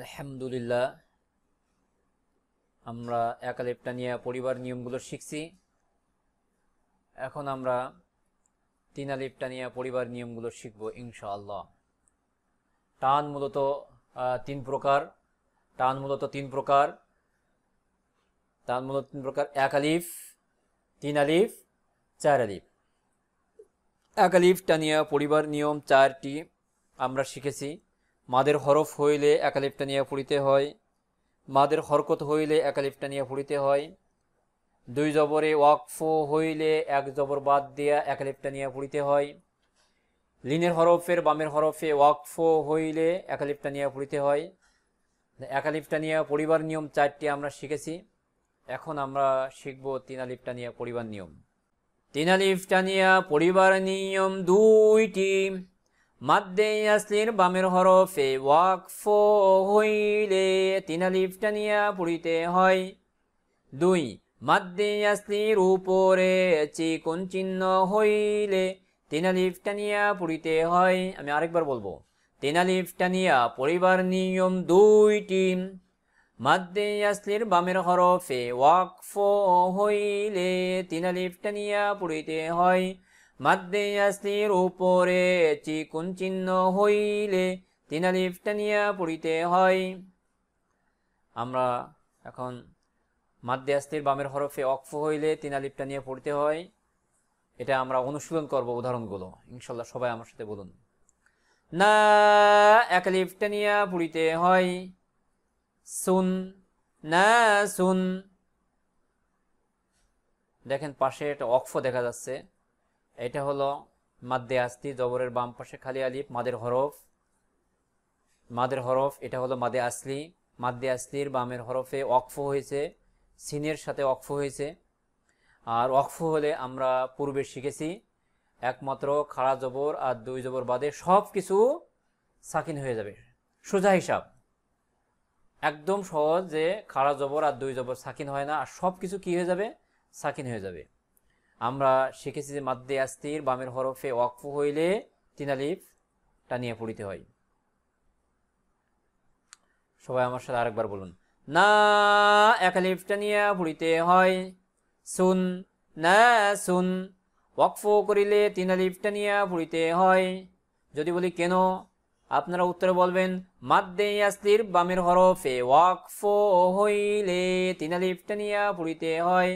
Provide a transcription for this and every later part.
আলহামদুলিল্লাহ আমরা একালেপটানিয়া পরিবার নিয়মগুলো শিখছি এখন আমরা তিন আলিপটানিয়া পরিবার নিয়মগুলো শিখব ইনশাআল্লাহ টান মূলত তিন প্রকার টান মূলত তিন প্রকার টান মূলত তিন প্রকার এক আলিফ তিন আলিফ চার আলিফ এক আলিফ টানিয়া পরিবার নিয়ম চারটি আমরা শিখেছি মাদের হরফ হইলে একালিপটা নিয়ে পড়িতে হয় মাদের হরকত হইলে একালিপটা নিয়ে পড়িতে হয় দুই জবরে ওয়াকফ হইলে এক জবর বাদ দিয়া একালিপটা নিয়ে পড়িতে হয় লিনের হরফের বামের হরফে ওয়াকফ হইলে একালিপটা নিয়ে পড়িতে হয় একালিপটা নিয়ে পরিবার নিয়ম চারটি আমরা শিখেছি এখন আমরা শিখব তিনালিপটা নিয়ে পরিবার নিয়ম তিনালিপটা নিয়ে পরিবার নিয়ম দুইটি মাদ্দে আসলির বামের হরফে ওয়াকফ হইলে তিন আলিফটা পড়িতে হয় দুই মাদ্দে ইয়াসলির উপরে চিকুন চিহ্ন হইলে তিন আলিফটা পড়িতে হয় আমি আরেকবার বলবো তিন আলিফটা নিয়ে পড়িবার নিয়ম দুইটি মাদ্দে ইয়াসলির বামের হরফে ওয়াকফ হইলে তিন আলিফটা পড়িতে হয় মাদ্দেয়াস্তির উপরে চিকুন চিহ্ন হইলে তিন আলিফটা পড়িতে হয় আমরা এখন মাদ্দেয়াস্তির বামের হরফে অক্ফ হইলে তিন আলিফটা নিয়ে পড়তে হয় এটা আমরা অনুশীলন করব উদাহরণগুলো ইনশাল্লাহ সবাই আমার সাথে বলুন না এক আলিফটা নিয়ে পড়িতে হয় সুন না সুন দেখেন পাশে একটা অক্ফ দেখা যাচ্ছে এটা হলো মাদ্দে আস্তি জবরের বাম পাশে খালি আলিফ মাদের হরফ মাদের হরফ এটা হলো মাদে আসলি মাদ্দে আসলির বামের হরফে অক্ফ হয়েছে সিনের সাথে অক্ফ হয়েছে আর অক্ফ হলে আমরা পূর্বে শিখেছি একমাত্র খাড়া জবর আর দুই জবর বাদে সব কিছু সাকিন হয়ে যাবে সোজা হিসাব একদম সহজ যে খাড়া জবর আর দুই জবর সাকিন হয় না আর সব কিছু কী হয়ে যাবে সাকিন হয়ে যাবে আমরা শিখেছি যে মাদ্দে আস্তির বামের হরফে ওয়াকফ হইলে তিনালিফ টানিয়ে পড়িতে হয় সবাই আমার সাথে আরেকবার বলুন না একালিফ টানিয়া পড়িতে হয় সুন না সুন ওয়াকফ করিলে তিনালিফ টানিয়া পড়িতে হয় যদি বলি কেন আপনারা উত্তরে বলবেন মাদ্দে আসলির বামের হরফে ওয়াকফ হইলে তিনালিফ টানিয়া পড়িতে হয়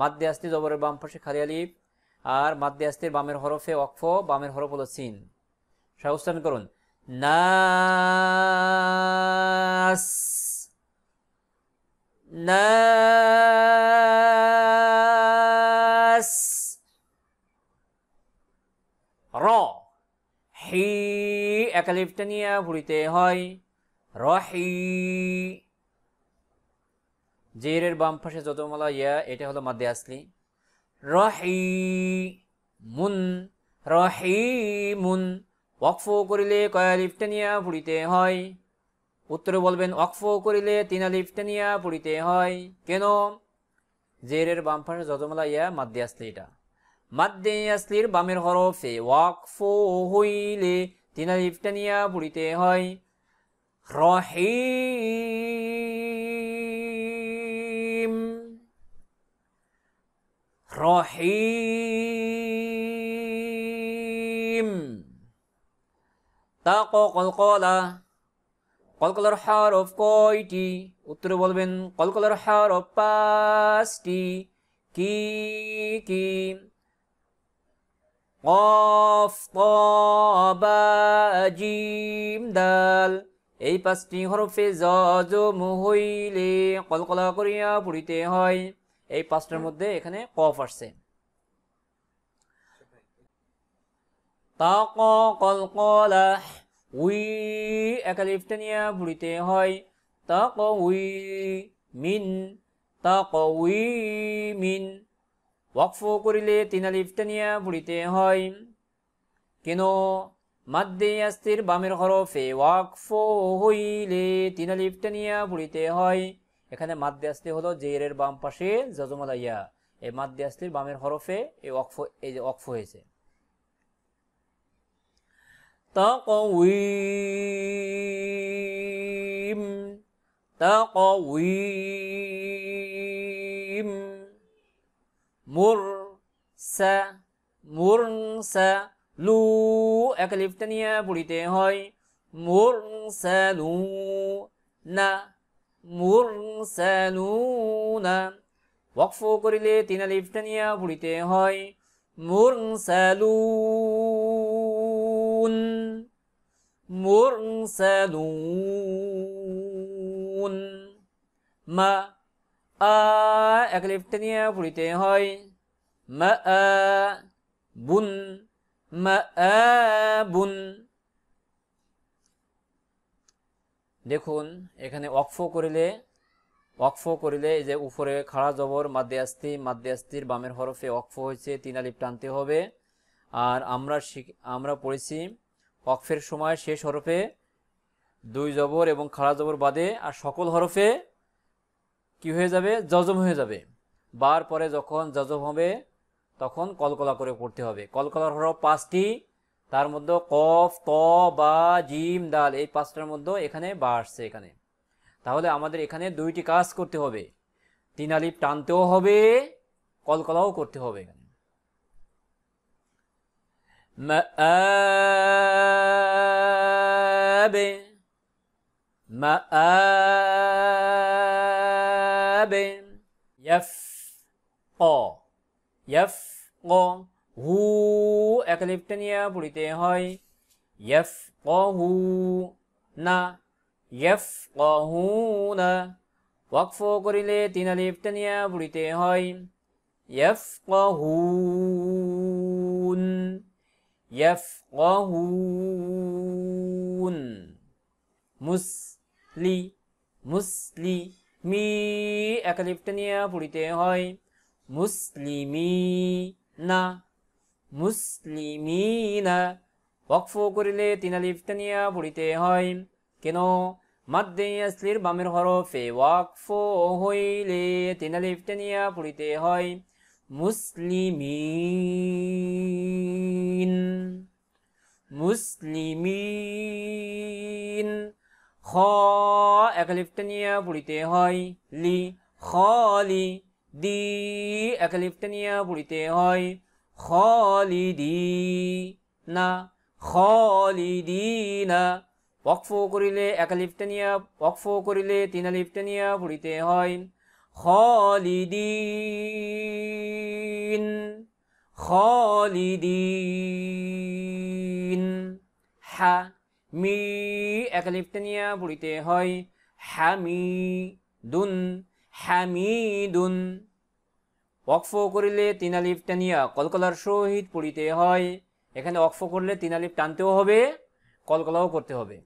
মাদ্দে আস্তি জবরের বাম পাশে খালি আলিফ আর মাদ্দে আস্তির বামের হরফে অক্ফ বামের হরফ হলো সিন সহ করুন নাস নাস র হি একালিফটা নিয়ে ভুড়িতে হয় রহি জেরের বাম পাশে যতমালা ইয়া এটা হলো মাদে আসলি রহি মুন রহি মুন ওয়াকফ করিলে কয়া লিফটে নিয়া পুড়িতে হয় উত্তরে বলবেন ওয়াকফ করিলে তিনা লিফটে নিয়া পুড়িতে হয় কেন জেরের বাম পাশে যতমালা ইয়া মাদে আসলি এটা মাদে আসলির বামের হরফে ওয়াকফ হইলে তিনা লিফটে নিয়া পুড়িতে হয় রহি রহিম তা ক কলকলা কলকলার হরফ কয়টি উত্তরে বলবেন কলকলার হরফ পাঁচটি কি কি কফ বা জিম দাল এই পাঁচটি হরফে জজম হইলে কলকলা করিয়া পড়িতে হয় এই পাঁচটার মধ্যে এখানে কফ আসছে উই একা লিফটে নিয়ে ভুড়িতে হয় তা ক উই মিন তা ক উই মিন ওয়াকফ করিলে তিনা লিফটে নিয়ে ভুড়িতে হয় কেন মাদ্দে আস্তির বামের হরফে ওয়াকফ হইলে তিনা লিফটে নিয়ে ভুড়িতে হয় এখানে মাদ্যাস্তি হলো এর বাম পাশে জজমালা ইয়া এই মাদ্যাস্তির বামের হরফে এই অক্ফ এই যে অক্ফ হয়েছে تقويم تقويم مرسى মুরসালু এক লিফট নিয়ে পড়িতে হয় মুরসালু না মুরসালুনা ওয়াকফ করিলে তিন আলিফটা নিয়ে পড়িতে হয় মুরসালুন মুরসালুন মা আ এক লিফট নিয়ে পড়িতে হয় মা বুন মা বুন দেখুন এখানে অক্ফ করিলে অক্ফ করিলে যে উপরে খাড়া জবর মাদ্দে আস্তির বামের হরফে অক্ফ হয়েছে তিন আলিফ টানতে হবে আর আমরা আমরা পড়েছি অক্ফের সময় শেষ হরফে দুই জবর এবং খাড়া জবর বাদে আর সকল হরফে কি হয়ে যাবে জজম হয়ে যাবে বার পরে যখন জজম হবে তখন কলকলা করে পড়তে হবে কলকলার হরফ পাঁচটি তার মধ্যে কফ ত বা জিম দাল এই পাঁচটার মধ্যে এখানে বা আসছে এখানে তাহলে আমাদের এখানে দুইটি কাজ করতে হবে তিন আলিফ টানতেও হবে কলকলাও করতে হবে এখানে মআবে ক ইয়াফ ক হু একলিপ্টে নিয়ে পড়িতে হয় ক হু না ক হু না ওয়াকফ করিলে তিন লিপ্ট নিয়ে পড়িতে হয় ইয়ফ কহু يفقهون মুসলি মুসলি মি একলিপ্ট নিয়ে পড়িতে হয় মুসলিমি না মুসলিমিনা ওয়াকফ করিলে তিন আলিফটা পড়িতে হয় কেন মাদ্দে ইয়াসলির বামের হরফে ওয়াকফ হইলে তিন আলিফটা পড়িতে হয় মুসলিমিন মুসলিমিন খ এক লিফটা পড়িতে হয় লি লি দি এক লিফটা পড়িতে হয় খলিদিনা খলিদিনা ওয়াকফ করিলে একালিফটেনিয়া ওয়াকফ করিলে তিনালিফটেনিয়া পড়িতে হয় খলিদিন খলিদিন হা মি একালিফটেনিয়া পড়িতে হয় হামিদুন হামিদুন অকফ করিলে তিন আলিফ টানিয়া কলকলার সহিত পড়িতে হয় এখানে অকফ করলে তিন আলিফ টানতেও হবে কলকলাও করতে হবে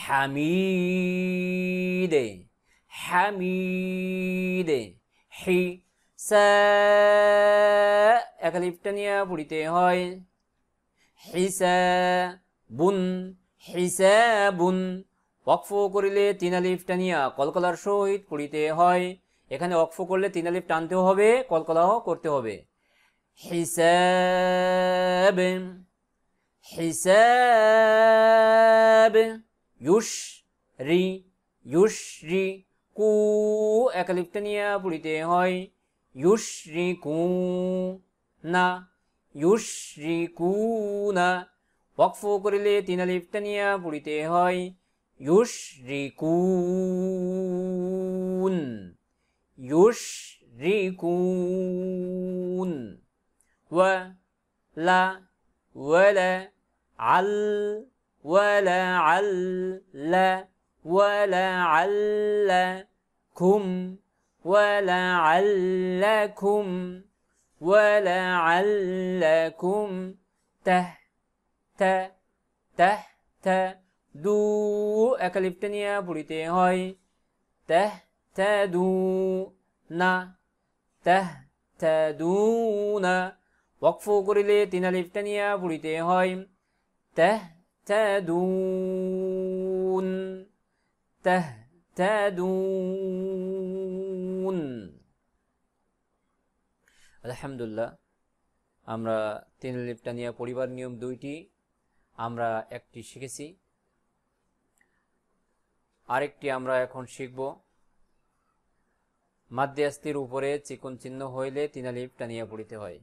হামিদে হামিদে হি এক আলিফ টানিয়া পড়িতে হয় হিসা বুন হিসা বুন অকফ করিলে তিন আলিফ টানিয়া কলকলার সহিত পড়িতে হয় এখানে অক্ফ করলে তিন আলিফ টানতেও হবে কলকলাহ করতে হবে হিসাব হিসাব ইউশ রি ইউশ রি কু এক আলিফটা নিয়ে পড়িতে হয় ইউশ রি কু না ইউশ রি কু না ওয়াকফ করিলে তিন আলিফটা নিয়ে পড়িতে হয় ইউশ রি কুন يشركون ولا ولا عل ولا عل ولا علكم ولا علكم ولا علكم ته ت ته ت دو أكلفتنيا بريتي هاي ته তেদুনা তেহ তেদুনা ওয়াকফ করিলে তিন আলিফটা নিয়ে পড়িতে হয় তেহ তেদুন তেহ তেদুন আলহামদুলিল্লাহ আমরা তিন আলিফটা নিয়ে পরিবার নিয়ম দুইটি আমরা একটি শিখেছি আরেকটি আমরা এখন শিখব মাদ্যাস্তির উপরে চিকন চিহ্ন হইলে তিনালিপ টানিয়া পড়িতে হয়